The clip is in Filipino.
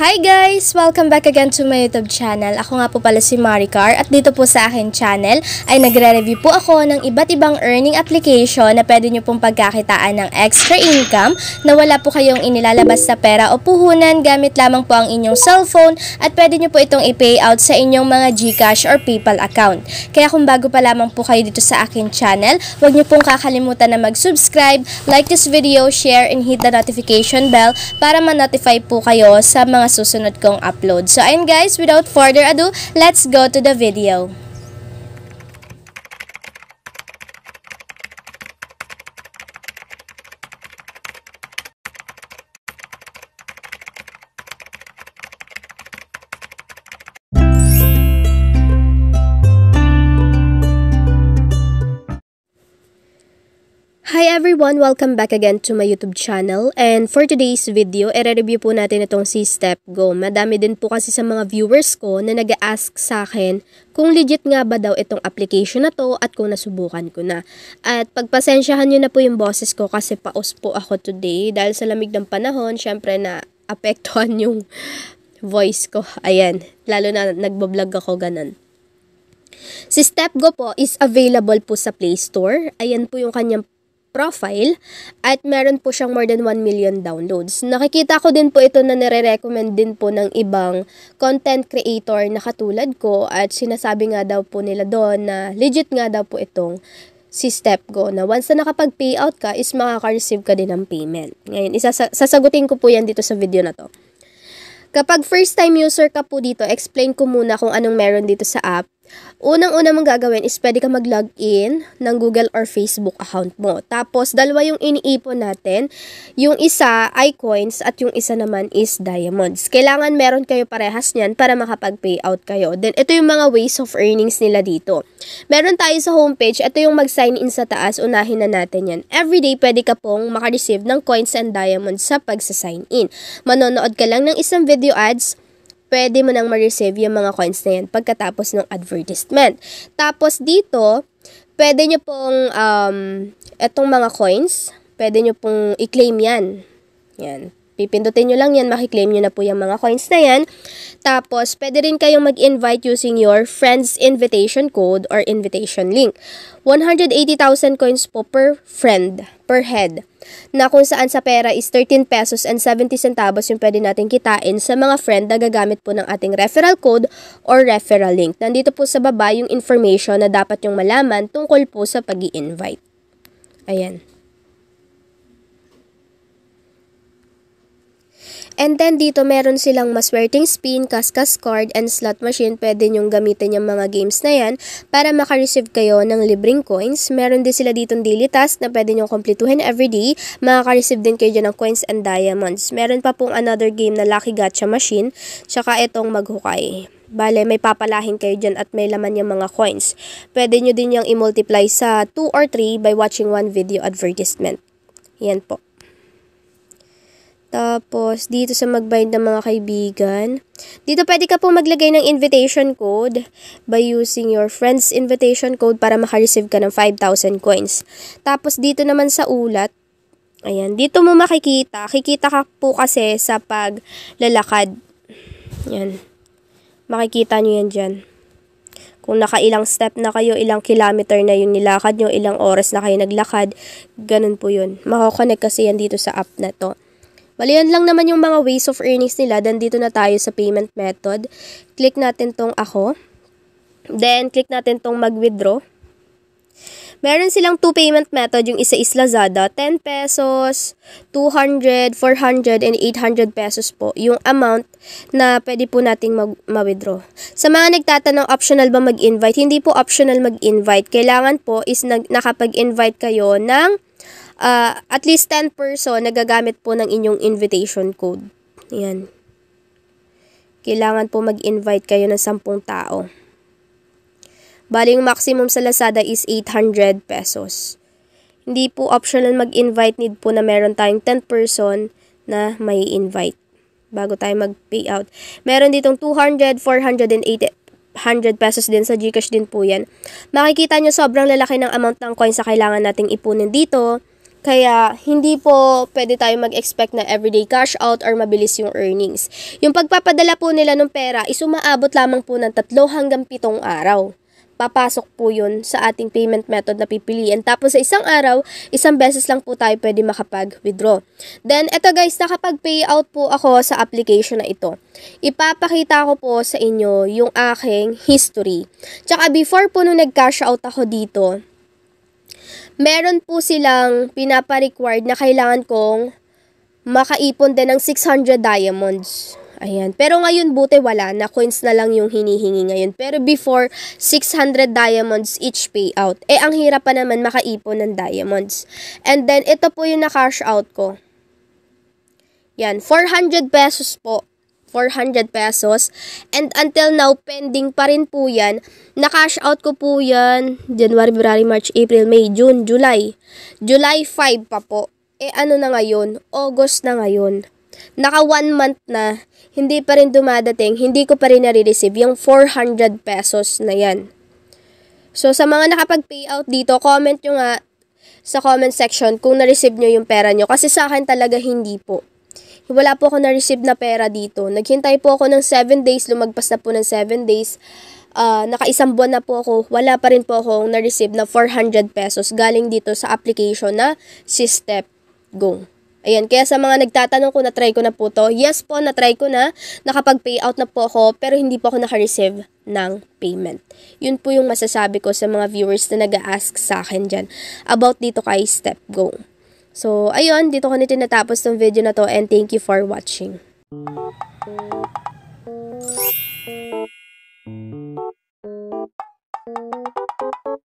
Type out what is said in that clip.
Hi guys! Welcome back again to my YouTube channel. Ako nga po pala si Maricar at dito po sa akin channel ay nagre-review po ako ng iba't ibang earning application na pwede nyo pong pagkakitaan ng extra income na wala po kayong inilalabas na pera o puhunan gamit lamang po ang inyong cellphone at pwede nyo po itong i pay out sa inyong mga Gcash or PayPal account. Kaya kung bago pa lamang po kayo dito sa akin channel, huwag nyo pong kakalimutan na mag-subscribe, like this video, share, and hit the notification bell para ma-notify po kayo sa mga mga susunod kong upload. So ayun guys, without further ado, let's go to the video. Hi everyone! Welcome back again to my YouTube channel. And for today's video, i-review po natin itong si Step Go. Madami din po kasi sa mga viewers ko na nag-ask sa akin kung legit nga ba daw itong application na to at kung nasubukan ko na. At pagpasensyahan nyo na po yung boses ko kasi paos po ako today. Dahil sa lamig ng panahon, syempre na apektuhan yung voice ko. Ayan, lalo na nagbablog ako ganun. Si Step Go po is available po sa Play Store. Ayan po yung kanyang profile at meron po siyang more than 1 million downloads. Nakikita ko din po ito na nire-recommend din po ng ibang content creator na katulad ko at sinasabi nga daw po nila doon na legit nga daw po itong si StepGo na once na nakapag-payout ka is makaka-receive ka din ng payment. Ngayon, sasagutin ko po yan dito sa video na to. Kapag first time user ka po dito, explain ko muna kung anong meron dito sa app Unang-una mong gagawin is pwede ka mag-login ng Google or Facebook account mo. Tapos, dalawa yung iniipon natin. Yung isa ay coins at yung isa naman is diamonds. Kailangan meron kayo parehas niyan para makapag-payout kayo. Then, ito yung mga ways of earnings nila dito. Meron tayo sa homepage. Ito yung mag-sign in sa taas. Unahin na natin yan. Everyday, pwede ka pong makareceive ng coins and diamonds sa pagsa-sign in. Manonood ka lang ng isang video ads pwede mo nang ma-receive yung mga coins na yan pagkatapos ng advertisement. Tapos dito, pwede nyo pong, um, etong mga coins, pwede nyo pong i-claim yan. Yan. Pipindutin nyo lang yan, makiklaim nyo na po yung mga coins na yan. Tapos, pwede rin kayong mag-invite using your friend's invitation code or invitation link. 180,000 coins po per friend, per head. Na kung saan sa pera is 13 pesos and 70 centavos yung pwede natin kitain sa mga friend na gagamit po ng ating referral code or referral link. Nandito po sa baba yung information na dapat yung malaman tungkol po sa pag invite Ayan. And then dito meron silang maswerting spin, kaskas card, and slot machine. Pwede nyong gamitin yung mga games na yan para makareceive kayo ng libreng coins. Meron din sila dito daily task na pwede nyong kompletuhin everyday. Makaka-receive din kayo dyan ng coins and diamonds. Meron pa pong another game na Lucky Gacha Machine, tsaka itong maghukay. Bale, may papalahin kayo dyan at may laman yung mga coins. Pwede nyo din yung i-multiply sa 2 or 3 by watching one video advertisement. Yan po. Tapos, dito sa mag-bind ng mga kaibigan. Dito pwede ka po maglagay ng invitation code by using your friend's invitation code para makareceive ka ng 5,000 coins. Tapos, dito naman sa ulat, ayan, dito mo makikita. Kikita ka po kasi sa paglalakad. Ayan. Makikita nyo yan dyan. Kung nakailang step na kayo, ilang kilometer na yung nilakad nyo, ilang oras na kayo naglakad, ganun po yun. Makakonect kasi yan dito sa app na to. Bali, lang naman yung mga ways of earnings nila. Then, dito na tayo sa payment method. Click natin tong ako. Then, click natin tong mag-withdraw. Meron silang two payment method. Yung isa is Lazada, 10 pesos, 200, 400, and 800 pesos po. Yung amount na pwede po nating ma-withdraw. Sa mga nagtatanong, optional ba mag-invite? Hindi po optional mag-invite. Kailangan po is nakapag-invite kayo ng uh, at least 10 person nagagamit po ng inyong invitation code. Ayan. Kailangan po mag-invite kayo ng 10 tao. Baling maximum sa Lazada is 800 pesos. Hindi po optional mag-invite. Need po na meron tayong 10 person na may invite bago tayo mag-pay out. Meron ditong 200, 480, 100 pesos din sa Gcash din po yan. Makikita nyo sobrang lalaki ng amount ng coins sa kailangan nating ipunin dito. Kaya, hindi po pwede tayo mag-expect na everyday cash out or mabilis yung earnings. Yung pagpapadala po nila ng pera is umaabot lamang po ng tatlo hanggang pitong araw. Papasok po yun sa ating payment method na pipiliin. Tapos sa isang araw, isang beses lang po tayo pwede makapag-withdraw. Then, eto guys, nakapag-payout po ako sa application na ito. Ipapakita ko po sa inyo yung aking history. Tsaka before po nung nag-cash out ako dito, meron po silang pinapa-required na kailangan kong makaipon din ng 600 diamonds. Ayan. Pero ngayon buti wala na coins na lang yung hinihingi ngayon. Pero before 600 diamonds each payout. Eh ang hirap pa naman makaipon ng diamonds. And then ito po yung na cash out ko. Yan, 400 pesos po 400 pesos. And until now, pending pa rin po yan. Na-cash out ko po yan January, February, March, April, May, June, July. July 5 pa po. Eh ano na ngayon? August na ngayon. Naka one month na, hindi pa rin dumadating, hindi ko pa rin nare-receive yung 400 pesos na yan. So, sa mga nakapag-payout dito, comment nyo nga sa comment section kung na-receive nyo yung pera nyo. Kasi sa akin talaga hindi po wala po ako na-receive na pera dito. Naghintay po ako ng 7 days, lumagpas na po ng 7 days. Uh, nakaisang buwan na po ako, wala pa rin po akong na-receive na 400 pesos galing dito sa application na si Step Go. Ayan, kaya sa mga nagtatanong ko na try ko na po to, yes po, na try ko na, nakapag-payout na po ako, pero hindi po ako naka-receive ng payment. Yun po yung masasabi ko sa mga viewers na nag-ask sa akin dyan about dito kay Step Go. So, ayun, dito ko na tinatapos tong video na to and thank you for watching.